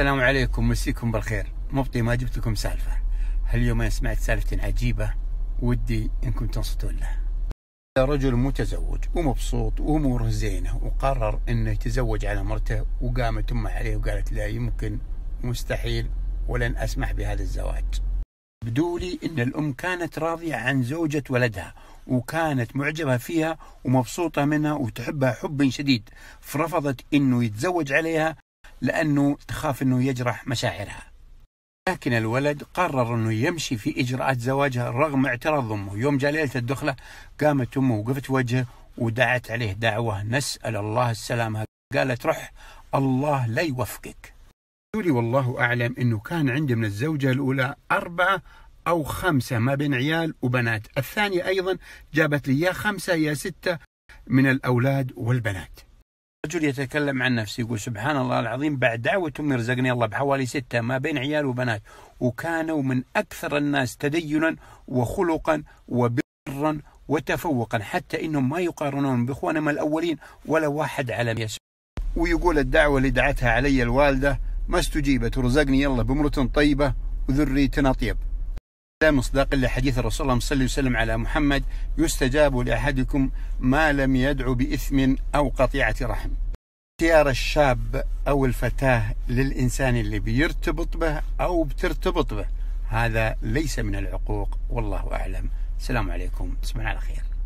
السلام عليكم مسيكم بالخير مبطي ما جبت لكم سالفة هاليوم أنا سمعت سالفة عجيبة ودي إنكم تنصتون لها رجل متزوج ومبسوط وأموره زينة وقرر إنه يتزوج على مرته وقامت أمه عليه وقالت لا يمكن مستحيل ولن أسمح بهذا الزواج بدو لي إن الأم كانت راضية عن زوجة ولدها وكانت معجبة فيها ومبسوطة منها وتحبها حب شديد فرفضت إنه يتزوج عليها لأنه تخاف أنه يجرح مشاعرها لكن الولد قرر أنه يمشي في إجراءات زواجها رغم اعتراض أمه يوم جاء ليلة الدخلة قامت أمه وقفت وجهه ودعت عليه دعوة نسأل الله السلامة قالت رح الله لا يوفقك يقولي والله أعلم أنه كان عندي من الزوجة الأولى أربعة أو خمسة ما بين عيال وبنات الثانية أيضا جابت لي يا خمسة يا ستة من الأولاد والبنات رجل يتكلم عن نفسه يقول سبحان الله العظيم بعد دعوة أمي رزقني الله بحوالي ستة ما بين عيال وبنات وكانوا من أكثر الناس تدينا وخلقا وبرا وتفوقا حتى إنهم ما يقارنون بإخوانهم الأولين ولا واحد على يسوع ويقول الدعوة اللي دعتها علي الوالدة ما استجيبت ورزقني الله بمرة طيبة وذريتنا طيب مصداقا لحديث الرسول اللهم صل وسلم على محمد يستجاب لأحدكم ما لم يدعو بإثم أو قطيعة رحم اختيار الشاب أو الفتاة للإنسان اللي بيرتبط به أو بترتبط به هذا ليس من العقوق والله أعلم السلام عليكم تصبحون على خير